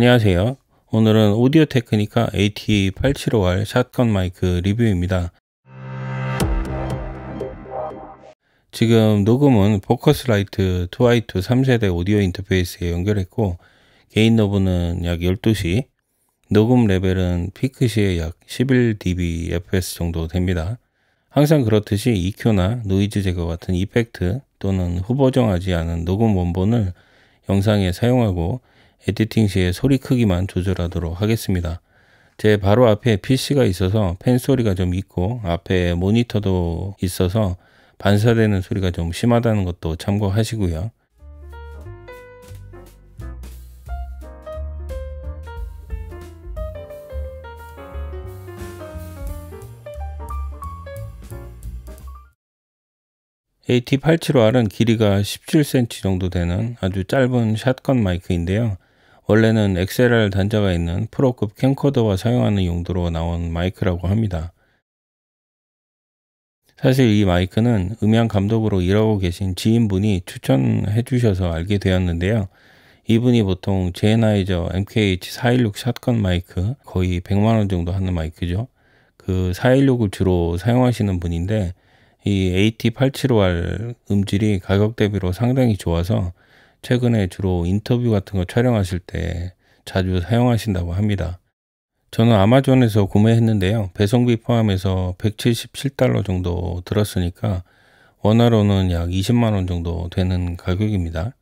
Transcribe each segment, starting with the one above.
안녕하세요. 오늘은 오디오 테크니카 AT875R 샷건 마이크 리뷰입니다. 지금 녹음은 포커스라이트 2i2 3세대 오디오 인터페이스에 연결했고 개인 노브는약 12시, 녹음 레벨은 피크 시에 약 11dB fs 정도 됩니다. 항상 그렇듯이 EQ나 노이즈 제거 같은 이펙트 또는 후보정하지 않은 녹음 원본을 영상에 사용하고 에디팅 시에 소리 크기만 조절하도록 하겠습니다. 제 바로 앞에 PC가 있어서 펜 소리가 좀 있고 앞에 모니터도 있어서 반사되는 소리가 좀 심하다는 것도 참고하시고요. AT-87R은 길이가 17cm 정도 되는 아주 짧은 샷건 마이크인데요. 원래는 XLR 단자가 있는 프로급 캠코더와 사용하는 용도로 나온 마이크라고 합니다. 사실 이 마이크는 음향 감독으로 일하고 계신 지인분이 추천해 주셔서 알게 되었는데요. 이분이 보통 제나이저 MKH416 샷건 마이크 거의 100만원 정도 하는 마이크죠. 그 416을 주로 사용하시는 분인데 이 AT875R 음질이 가격 대비로 상당히 좋아서 최근에 주로 인터뷰 같은 거 촬영하실 때 자주 사용하신다고 합니다. 저는 아마존에서 구매했는데요. 배송비 포함해서 177달러 정도 들었으니까 원화로는 약 20만원 정도 되는 가격입니다.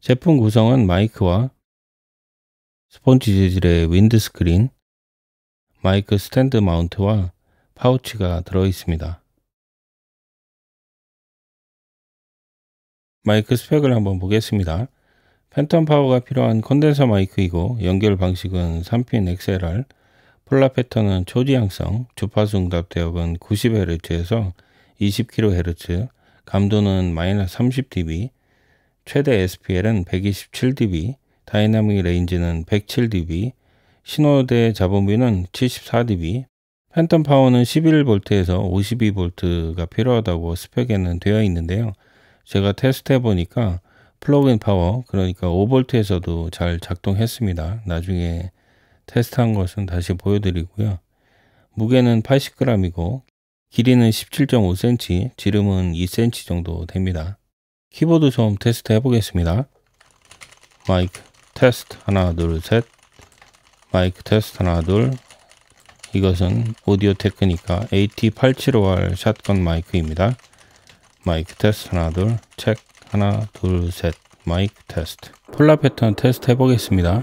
제품 구성은 마이크와 스펀지 재질의 윈드스크린, 마이크 스탠드 마운트와 파우치가 들어 있습니다. 마이크 스펙을 한번 보겠습니다. 팬텀 파워가 필요한 콘덴서 마이크이고 연결 방식은 3핀 XLR, 폴라 패턴은 초지향성, 주파수 응답 대역은 90Hz에서 20kHz, 감도는 마이너스 30dB, 최대 SPL은 127dB, 다이나믹 레인지는 107dB, 신호대 잡음비는 74dB, 팬텀 파워는 11V에서 52V가 필요하다고 스펙에는 되어 있는데요. 제가 테스트 해보니까 플러그인 파워 그러니까 5볼트에서도 잘 작동했습니다. 나중에 테스트한 것은 다시 보여드리고요. 무게는 80g이고 길이는 17.5cm, 지름은 2cm 정도 됩니다. 키보드 좀 테스트 해보겠습니다. 마이크 테스트 하나 둘셋 마이크 테스트 하나 둘 이것은 오디오 테크니까 AT875R 샷건 마이크입니다. 마이크 테스트 하나 둘 체크 하나 둘 셋 마이크 테스트 폴라 패턴 테스트 해보겠습니다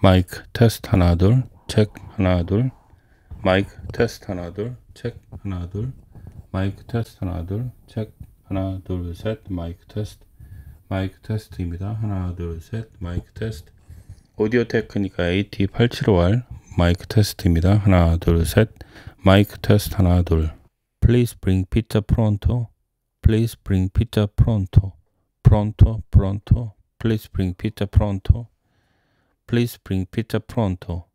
마이크 테스트 하나 둘 체크 하나 둘 마이크 테스트 하나 둘 체크 하나 둘 마이크 테스트 하나 둘, 체크 하나 둘, 셋, 마이크 테스트 마이크 테스트입니다. 하나 둘, 셋, 마이크 테스트 오디오 테크니까 AT875R 마이크 테스트입니다. 하나 둘, 셋, 마이크 테스트 하나 둘 Please bring pizza pronto Please bring pizza pronto pronto pronto Please bring pizza pronto Please bring pizza pronto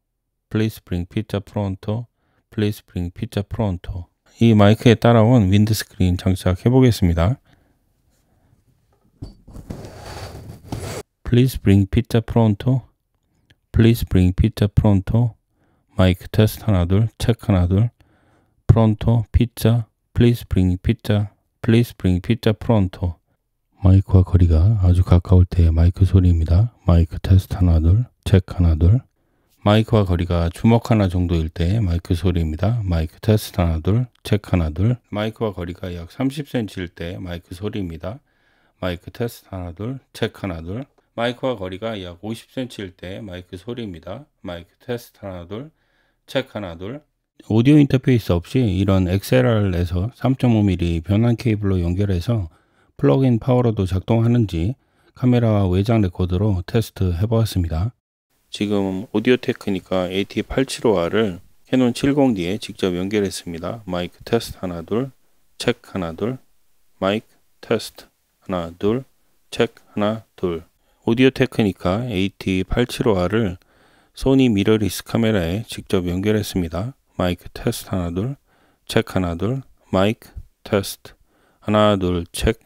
Please bring pizza pronto Please bring pizza pronto 이 마이크에 따라온 윈드스크린 장착해 보겠습니다. Please bring pizza pronto. Please bring pizza pronto. 마이크 테스트 하나 둘, 체크 하나 둘. pronto, pizza. Please bring pizza. Please bring pizza pronto. 마이크와 거리가 아주 가까울 때의 마이크 소리입니다. 마이크 테스트 하나 둘, 체크 하나 둘. 마이크와 거리가 주먹 하나 정도일 때 마이크 소리입니다. 마이크 테스트 하나 둘, 체크 하나 둘. 마이크와 거리가 약 30cm일 때 마이크 소리입니다. 마이크 테스트 하나 둘, 체크 하나 둘. 마이크와 거리가 약 50cm일 때 마이크 소리입니다. 마이크 테스트 하나 둘, 체크 하나 둘. 오디오 인터페이스 없이 이런 XLR에서 3.5mm 변환 케이블로 연결해서 플러그인 파워로도 작동하는지 카메라와 외장 레코드로 테스트 해보았습니다. 지금 오디오 테크니카 AT875R을 캐논 70D에 직접 연결했습니다. 마이크 테스트 하나 둘, 체크 하나 둘, 마이크 테스트 하나 둘, 체크 하나 둘. 오디오 테크니카 AT875R을 소니 미러리스 카메라에 직접 연결했습니다. 마이크 테스트 하나 둘, 체크 하나 둘, 마이크 테스트 하나 둘, 체크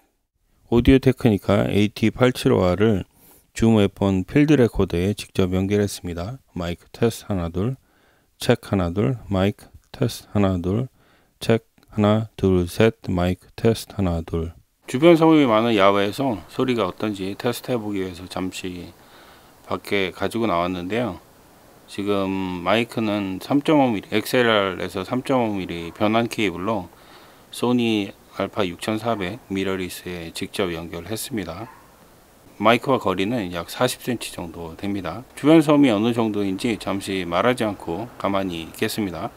오디오 테크니카 AT875R을 줌 웨폰 필드 레코더에 직접 연결했습니다. 마이크 테스트 하나 둘, 체크 하나 둘, 마이크 테스트 하나 둘, 체크 하나 둘 셋, 마이크 테스트 하나 둘. 주변 소음이 많은 야외에서 소리가 어떤지 테스트 해보기 위해서 잠시 밖에 가지고 나왔는데요. 지금 마이크는 3.5mm, XLR에서 3.5mm 변환 케이블로 소니 알파 6400 미러리스에 직접 연결했습니다. 마이크와 거리는 약 40cm 정도 됩니다. 주변 섬이 어느 정도인지 잠시 말하지 않고 가만히 있겠습니다.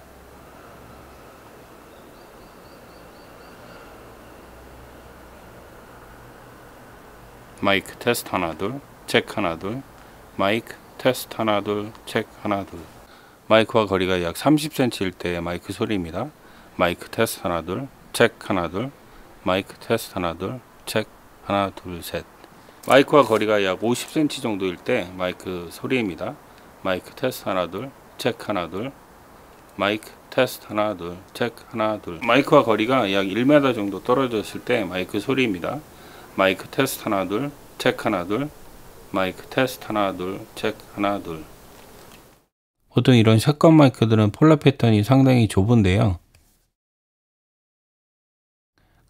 마이크 테스트 하나 둘, 체크 하나 둘, 마이크 테스트 하나 둘, 체크 하나 둘. 마이크와 거리가 약 30cm일 때 마이크 소리입니다. 마이크 테스트 하나 둘, 체크 하나 둘, 마이크 테스트 하나 둘, 체크 하나 둘 셋. 마이크와 거리가 약 50cm 정도일 때 마이크 소리입니다. 마이크 테스트 하나 둘, 체크 하나 둘, 마이크 테스트 하나 둘, 체크 하나 둘. 마이크와 거리가 약 1m 정도 떨어졌을 때 마이크 소리입니다. 마이크 테스트 하나 둘, 체크 하나 둘, 마이크 테스트 하나 둘, 체크 하나 둘. 보통 이런 샷건 마이크들은 폴라 패턴이 상당히 좁은데요.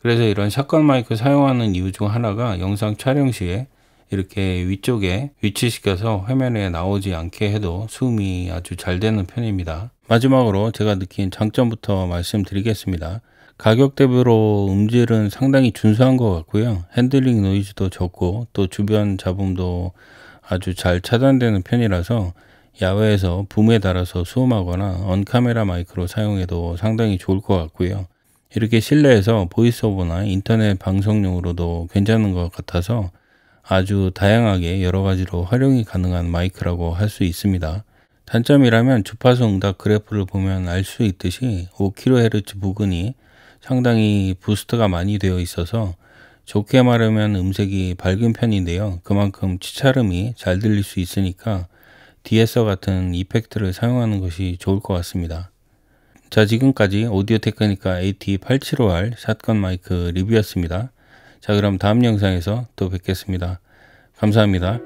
그래서 이런 샷건 마이크 사용하는 이유 중 하나가 영상 촬영 시에 이렇게 위쪽에 위치시켜서 화면에 나오지 않게 해도 숨이 아주 잘 되는 편입니다. 마지막으로 제가 느낀 장점부터 말씀드리겠습니다. 가격 대별로 음질은 상당히 준수한 것 같고요. 핸들링 노이즈도 적고 또 주변 잡음도 아주 잘 차단되는 편이라서 야외에서 붐에 달아서 수음하거나 언카메라 마이크로 사용해도 상당히 좋을 것 같고요. 이렇게 실내에서 보이스오버나 인터넷 방송용으로도 괜찮은 것 같아서 아주 다양하게 여러 가지로 활용이 가능한 마이크라고 할 수 있습니다. 단점이라면 주파수 응답 그래프를 보면 알 수 있듯이 5kHz 부근이 상당히 부스트가 많이 되어 있어서 좋게 말하면 음색이 밝은 편인데요. 그만큼 치찰음이 잘 들릴 수 있으니까 DSR 같은 이펙트를 사용하는 것이 좋을 것 같습니다. 자 지금까지 오디오 테크니카 AT875R 샷건 마이크 리뷰였습니다. 자 그럼 다음 영상에서 또 뵙겠습니다. 감사합니다.